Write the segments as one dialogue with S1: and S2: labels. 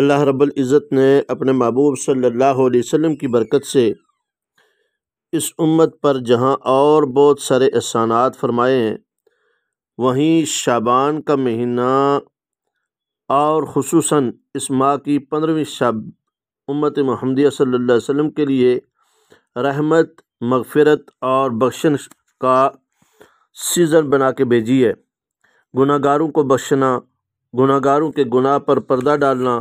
S1: अल्लाह रब्बुल इज़्ज़त ने अपने महबूब सल्लल्लाहु अलैहि वसल्लम की बरकत से इस उम्मत पर जहां और बहुत सारे एहसानात फरमाए हैं वहीं शाबान का महीना और खसूस इस माह की पंद्रहवीं शब उम्मत महमदिया सल्लल्लाहु अलैहि वसल्लम के लिए रहमत मगफ़रत और बख्शन का सीज़न बना के भेजी है गुनागारों को बख्शना गुनागारों के गुनाह पर पर्दा डालना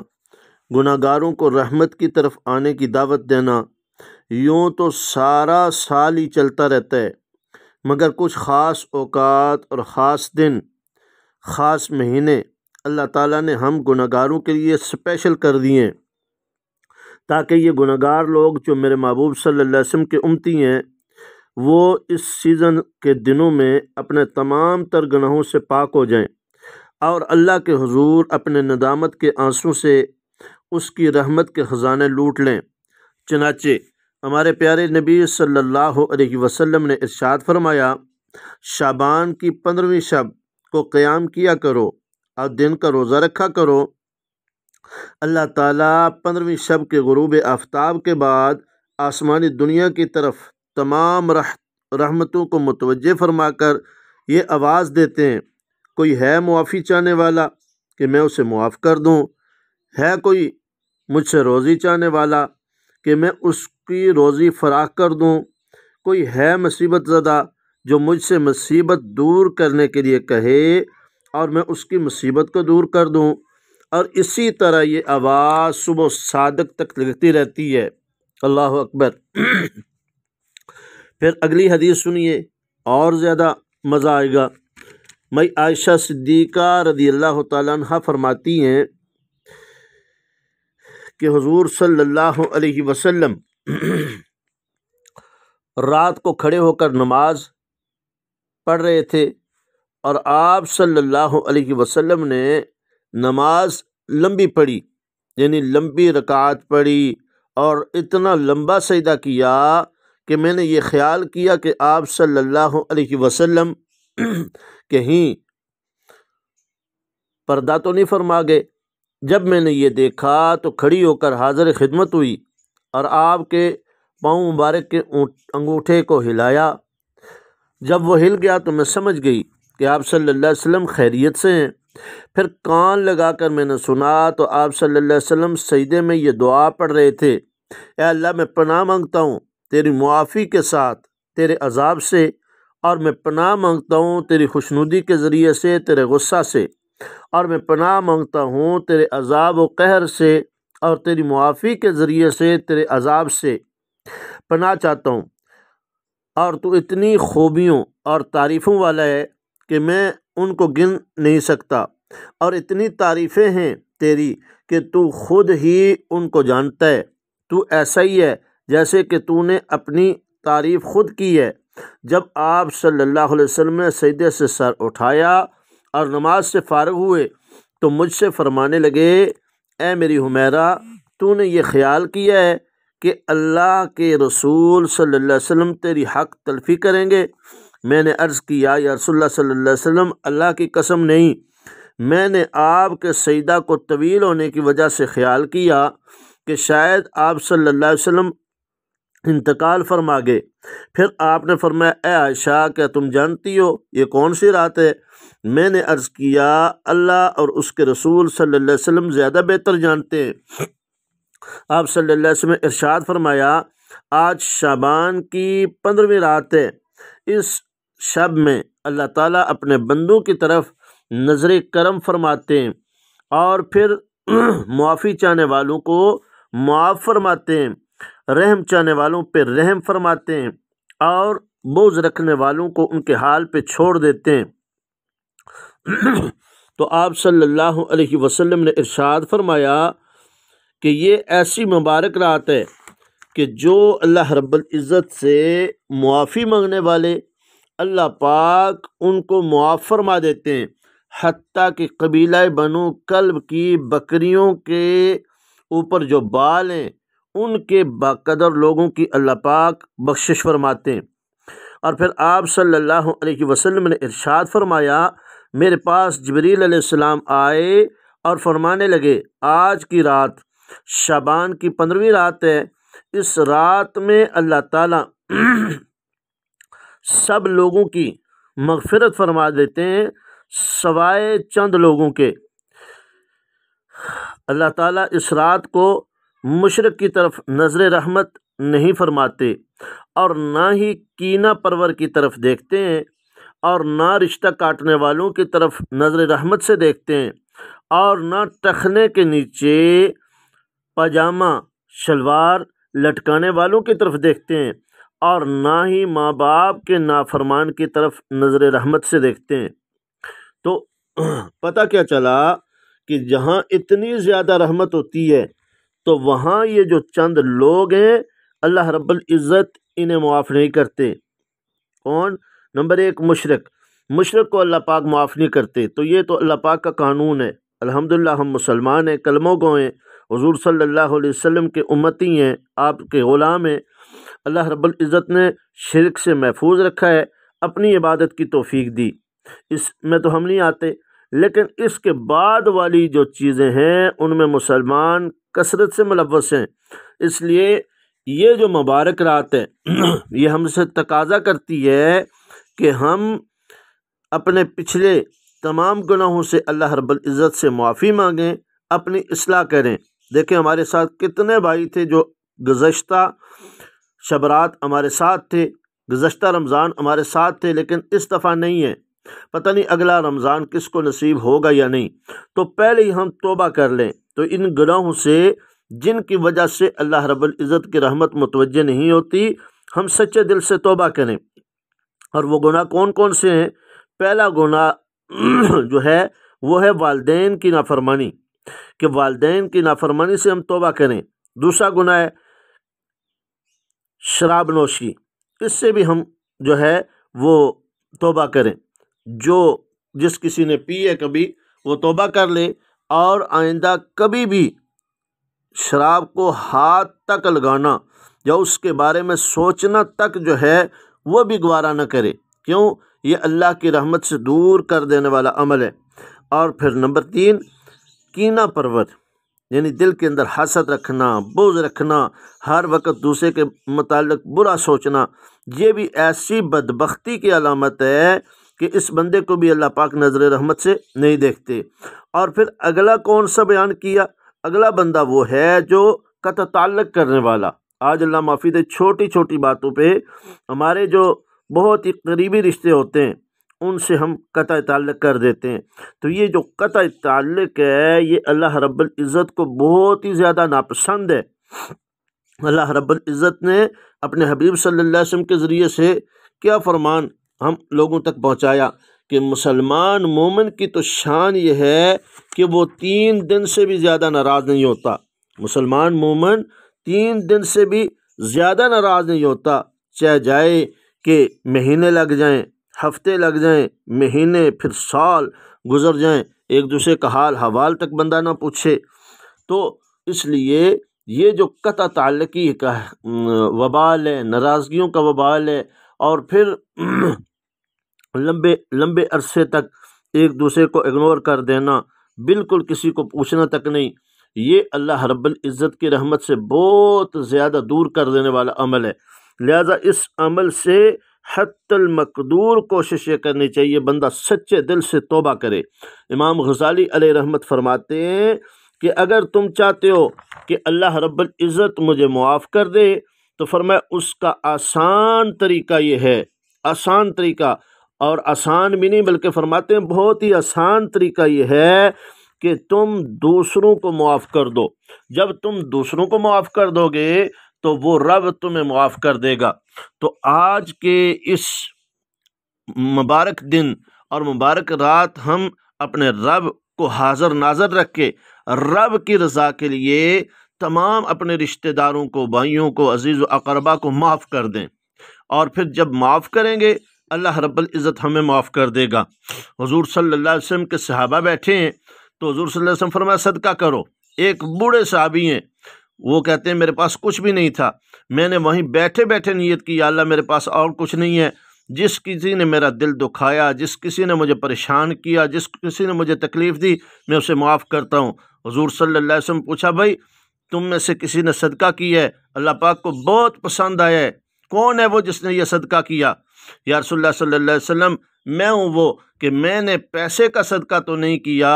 S1: गुनागारों को रहमत की तरफ आने की दावत देना यूँ तो सारा साल ही चलता रहता है मगर कुछ ख़ास अवकात और ख़ास दिन ख़ास महीने अल्लाह ताला ने हम गुनागारों के लिए स्पेशल कर दिए ताकि ये गुनागार लोग जो मेरे महबूब सल्लल्लाहु अलैहि वसल्लम के उमती हैं वो इस सीज़न के दिनों में अपने तमाम तर गनाहों से पाक हो जाएं और अल्लाह के हुजूर अपने नदामत के आंसू से उसकी रहमत के ख़जाने लूट लें चनाचे हमारे प्यारे नबी सल्लल्लाहु अलैहि वसल्लम ने इरशाद फरमाया शाबान की पंद्रहवीं शब को क़याम किया करो और दिन का रोज़ा रखा करो अल्लाह ताला पंद्रहवीं शब के गरूब आफ्ताब के बाद आसमानी दुनिया की तरफ तमाम रह रहमतों को मुतवजह फरमाकर ये आवाज़ देते हैं कोई है मुआफ़ी चाहने वाला कि मैं उसे मुआफ़ कर दूँ है कोई मुझसे रोज़ी चाहने वाला कि मैं उसकी रोज़ी फराख कर दूँ कोई है मुसीबत ज़दा जो मुझसे मुसीबत दूर करने के लिए कहे और मैं उसकी मुसीबत को दूर कर दूँ और इसी तरह ये आवाज़ सुबह सादक तक लगती रहती है अल्लाह अकबर फिर अगली हदीस सुनिए और ज़्यादा मज़ा आएगा मई आयशा सिद्दीक़ा रदी अल्लाह तरमाती हैं कि हज़ूर सल्लल्लाहु अलैहि वसल्लम रात को खड़े होकर नमाज पढ़ रहे थे और आप सल्लल्लाहु अलैहि वसल्लम ने नमाज लंबी पढ़ी यानी लंबी रकात पढ़ी और इतना लंबा सजदा किया कि मैंने ये ख्याल किया कि आप सल्लल्लाहु अलैहि वसल्लम कहीं पर्दा तो नहीं फरमा गए जब मैंने ये देखा तो खड़ी होकर हाज़िर खिदमत हुई और आपके पाँव मुबारक के अंगूठे को हिलाया जब वो हिल गया तो मैं समझ गई कि आप सल्लल्लाहु अलैहि वसल्लम खैरियत से हैं फिर कान लगाकर मैंने सुना तो आप सल्लल्लाहु अलैहि वसल्लम में ये दुआ पढ़ रहे थे अल्लाह मैं पनाह मांगता हूँ तेरी मुआफ़ी के साथ तेरे अजाब से और मैं पनाह मांगता हूँ तेरी खुशनुदी के ज़रिए से तेरे गुस्सा से और मैं पनाह मांगता हूँ तेरे अजाब व कहर से और तेरी मुआफ़ी के ज़रिए से तेरे अजाब से पनाह चाहता हूँ और तू इतनी खूबियों और तारीफ़ों वाला है कि मैं उनको गिन नहीं सकता और इतनी तारीफ़ें हैं तेरी कि तू खुद ही उनको जानता है तू ऐसा ही है जैसे कि तूने अपनी तारीफ़ खुद की है जब आप सल्लल्लाहु अलैहि वसल्लम ने सजदे से सर उठाया और नमाज से फ़ारग हुए तो मुझसे फरमाने लगे ए मेरी हुमेरा तूने ये ख्याल किया है कि अल्लाह के रसूल सल्लल्लाहु अलैहि वसल्लम तेरी हक़ तलफ़ी करेंगे मैंने अर्ज़ किया या रसोल्ला सल्लल्लाहु अलैहि वसल्लम अल्लाह की कसम नहीं मैंने आपके सईदा को तवील होने की वजह से ख्याल किया कि शायद आप सल्लल्लाहु अलैहि वसल्लम इंतकाल फरमा गए फिर आपने फरमाया ए आयशा क्या तुम जानती हो ये कौन सी रात है मैंने अर्ज़ किया अल्लाह और उसके रसूल सल्लल्लाहु अलैहि वसल्लम ज़्यादा बेहतर जानते हैं आप सल्लल्लाहु अलैहि वसल्लम इरशाद फरमाया आज शाबान की पंद्रहवीं रात है इस शब में अल्लाह ताला अपने बंदों की तरफ नज़र करम फरमाते हैं और फिर मुआफ़ी चाहने वालों को मुआफ़ फरमाते हैं रहम चाहने वालों पर रहम फरमाते हैं और बोझ रखने वालों को उनके हाल पर छोड़ देते हैं तो आप सल्लल्लाहु अलैहि वसल्लम ने इरशाद फरमाया कि ये ऐसी मुबारक रात है कि जो अल्लाह रब्बुल इज़्ज़त से मुआफ़ी मांगने वाले अल्लाह पाक उनको मुआफ़ फरमा देते हैं हती कि कबीला बनो कल्ब की बकरियों के ऊपर जो बाल हैं उनके बाकदर लोगों की अल्लाह पाक बख्शिश फरमाते हैं और फिर आप सल्लल्लाहु अलैहि वसल्लम ने इरशाद फरमाया मेरे पास जबरील अलैहिस्सलाम आए और फरमाने लगे आज की रात शाबान की पंद्रहवीं रात है इस रात में अल्लाह ताला सब लोगों की मगफरत फरमा देते हैं सवाए चंद लोगों के अल्लाह ताला इस रात को मशरक़ की तरफ नज़र रहमत नहीं फरमाते और ना ही कीना परवर की तरफ देखते हैं और ना रिश्ता काटने वालों की तरफ नज़र रहमत से देखते हैं और ना टखने के नीचे पजामा शलवार लटकाने वालों की तरफ देखते हैं और ना ही माँ बाप के नाफरमान की तरफ नज़र रहमत से देखते हैं तो पता क्या चला कि जहाँ इतनी ज़्यादा रहमत होती है तो वहाँ ये जो चंद लोग हैं अल्लाह रब्बुल इज़्ज़त इन्हें मुआफ़ नहीं करते कौन नंबर एक मुशरक मुशरक को अल्लाह पाक मुआफ़ नहीं करते तो ये तो अल्लाह पाक का कानून है अल्हम्दुलिल्लाह हम मुसलमान हैं कलमों को हैं हजूर सल्लल्लाहु अलैहि वसल्लम के उम्मती हैं आपके ग़ुलाम हैं अल्लाह रब्बुल इज़्ज़त ने शर्क से महफूज रखा है अपनी इबादत की तोफ़ी दी इस में तो हम नहीं आते लेकिन इसके बाद वाली जो चीज़ें हैं उनमें मुसलमान कसरत से मुलवस हैं इसलिए ये जो मुबारक रात है ये हमसे तकाजा करती है कि हम अपने पिछले तमाम गुनाहों से अल्लाह रब्बुल इज़्ज़त से माफ़ी मांगें अपनी असलाह करें देखें हमारे साथ कितने भाई थे जो गुज्त शबरात हमारे साथ थे गुज्त रमज़ान हमारे साथ थे लेकिन इस दफ़ा नहीं है पता नहीं अगला रमज़ान किसको नसीब होगा या नहीं तो पहले ही हम तोबा कर लें तो इन गुनाहों से जिनकी वजह से अल्लाह रब्बुल इज़्ज़त की रहमत मुतवजह नहीं होती हम सच्चे दिल से तोबा करें और वो गुनाह कौन कौन से हैं पहला गुनाह जो है वो है वालदेन की नाफरमानी कि वालदेन की नाफरमानी से हम तोबा करें दूसरा गुनाह है शराब नोशी इससे भी हम जो है वो तोबा करें जो जिस किसी ने पी है कभी वो तोबा कर ले और आइंदा कभी भी शराब को हाथ तक लगाना या उसके बारे में सोचना तक जो है वो भी गुवारा न करे क्यों ये अल्लाह की रहमत से दूर कर देने वाला अमल है और फिर नंबर तीन कीना परवर यानी दिल के अंदर हसद रखना बोझ रखना हर वक्त दूसरे के मतलब बुरा सोचना ये भी ऐसी बदबख्ती की अलामत है कि इस बंदे को भी अल्लाह पाक नज़र रहमत से नहीं देखते और फिर अगला कौन सा बयान किया अगला बंदा वो है जो कत तल्लक करने वाला आज अल्लाह माफिद छोटी छोटी बातों पे हमारे जो बहुत ही करीबी रिश्ते होते हैं उनसे हम कत ताल्लक कर देते हैं तो ये जो कत तल्लक़ है ये अल्लाह रब्बुल इज़्ज़त को बहुत ही ज़्यादा नापसंद है अल्लाह रब्बुल इज़्ज़त ने अपने हबीब सल्लल्लाहु अलैहि वसल्लम के ज़रिए से क्या फरमान हम लोगों तक पहुंचाया कि मुसलमान मोमन की तो शान यह है कि वो तीन दिन से भी ज़्यादा नाराज़ नहीं होता मुसलमान मोमन तीन दिन से भी ज़्यादा नाराज़ नहीं होता चाहे जाए कि महीने लग जाएं हफ्ते लग जाएं महीने फिर साल गुजर जाएं एक दूसरे का हाल हवाल तक बंदा ना पूछे तो इसलिए ये जो क़त ताल्लकी का वबाल है नाराज़गियों का वबाल है और फिर लंबे लंबे अरसे तक एक दूसरे को इग्नोर कर देना बिल्कुल किसी को पूछना तक नहीं ये अल्लाह रब्बुल इज़्ज़त की रहमत से बहुत ज़्यादा दूर कर देने वाला अमल है लिहाजा इस अमल से हतमकदूर कोशिश ये करनी चाहिए बंदा सच्चे दिल से तोबा करे इमाम गजाली अल रहमत फरमाते हैं कि अगर तुम चाहते हो कि अल्लाह रब्बुल इज़्ज़त मुझे मुआफ़ कर दे तो फरमाए उसका आसान तरीका ये है आसान तरीका और आसान भी नहीं बल्कि फरमाते हैं बहुत ही आसान तरीका ये है कि तुम दूसरों को मुआफ़ कर दो जब तुम दूसरों को माफ़ कर दोगे तो वो रब तुम्हें माफ़ कर देगा तो आज के इस मुबारक दिन और मुबारक रात हम अपने रब को हाजर नाजर रख के रब की रज़ा के लिए तमाम अपने रिश्तेदारों को भाइयों को अजीज़ अकरबा को माफ़ कर दें और फिर जब माफ़ करेंगे अल्लाह रब्बुल इज़्ज़त हमें माफ़ कर देगा हजूर सल्लल्लाहु अलैहि वसल्लम के सहाबा बैठे हैं तो हजूर सल्लल्लाहु अलैहि वसल्लम फरमाया सदका करो एक बूढ़े साहबी हैं वो कहते हैं मेरे पास कुछ भी नहीं था मैंने वहीं बैठे बैठे नीयत की अल्लाह मेरे पास और कुछ नहीं है जिस किसी ने मेरा दिल दुखाया जिस किसी ने मुझे परेशान किया जिस किसी ने मुझे तकलीफ़ दी मैं उसे माफ़ करता हूँ हजूर सल्ला पूछा भाई तुम में से किसी ने सदका किया है अल्लाह पाक को बहुत पसंद आया है कौन है वो जिसने ये सदका किया या रसोल्ला मैं हूँ वो कि मैंने पैसे का सदका तो नहीं किया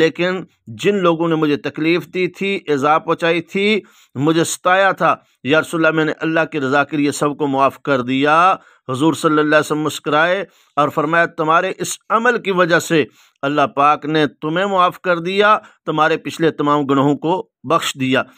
S1: लेकिन जिन लोगों ने मुझे तकलीफ़ दी थी इज़ा पहुँचाई थी मुझे सताया था यारसोल्ला मैंने अल्लाह की रज़ा के लिए सबको मुआफ़ कर दिया हजूर सल्ला मुस्कराए और फरमाया तुम्हारे इस अमल की वजह से अल्लाह पाक ने तुम्हें मुआफ़ कर दिया तुम्हारे पिछले तमाम गुनहों को बख्श दिया